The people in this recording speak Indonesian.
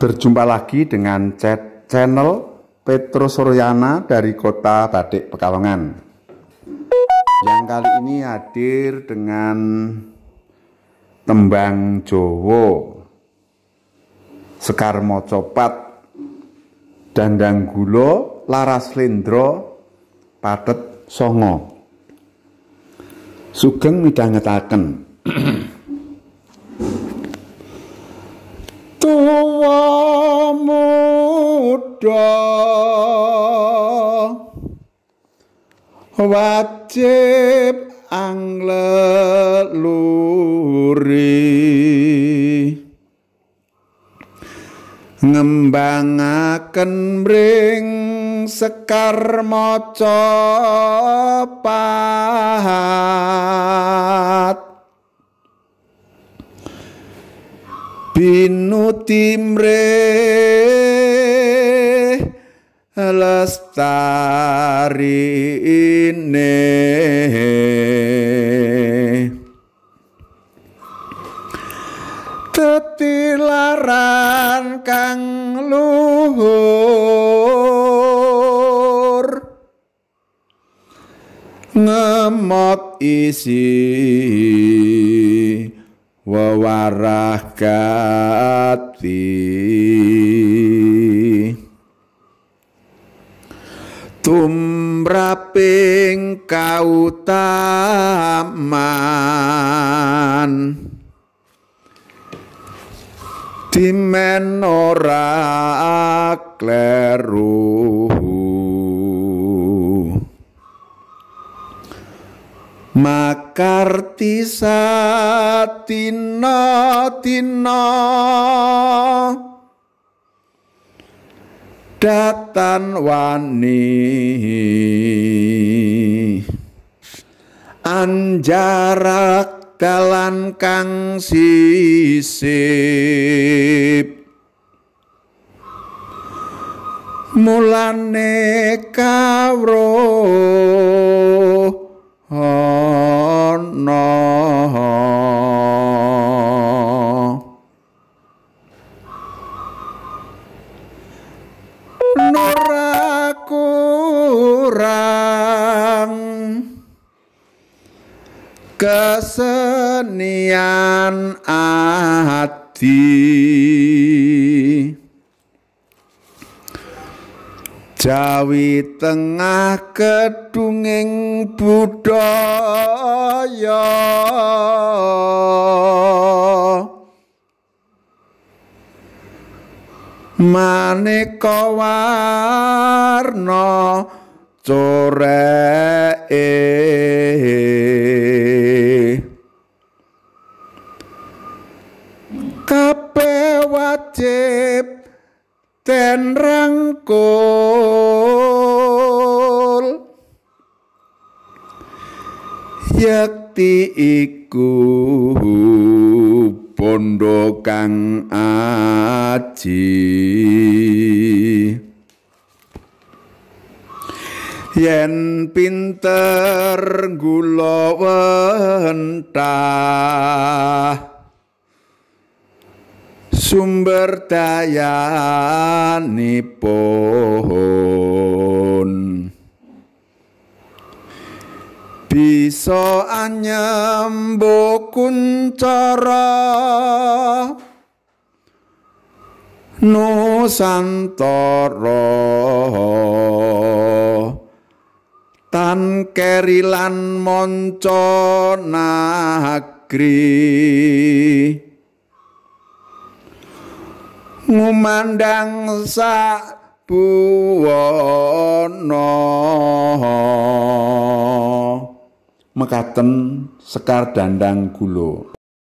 Berjumpa lagi dengan chat channel Petro Suryana dari kota Batik Pekalongan. Yang kali ini hadir dengan tembang Jowo, Sekar Mocopat, Dandang Gulo, Laras Lindro, Patet Songo. Sugeng Midangetaken. muda wajib angleluri ngembangaken mring sekar maca pahat binutimre lestari ini tetilaran kang luhur ngemot isi wewarah gati tumraping kautaman dimen ora kleru Makarti tina tina datan wani anjarak dalan kang sisip mulane nura kurang kesenian hati Jawi tengah kedunging budaya maneka warna coreke kabeh wajib ten rangkul yakti iku londo kang aji yen pinter gula wentah sumber daya nipun. anyam anyambuk kuncara Nusantara tan kerilan monco nagri ngumandang sak buwana mekaten sekar dandang gulo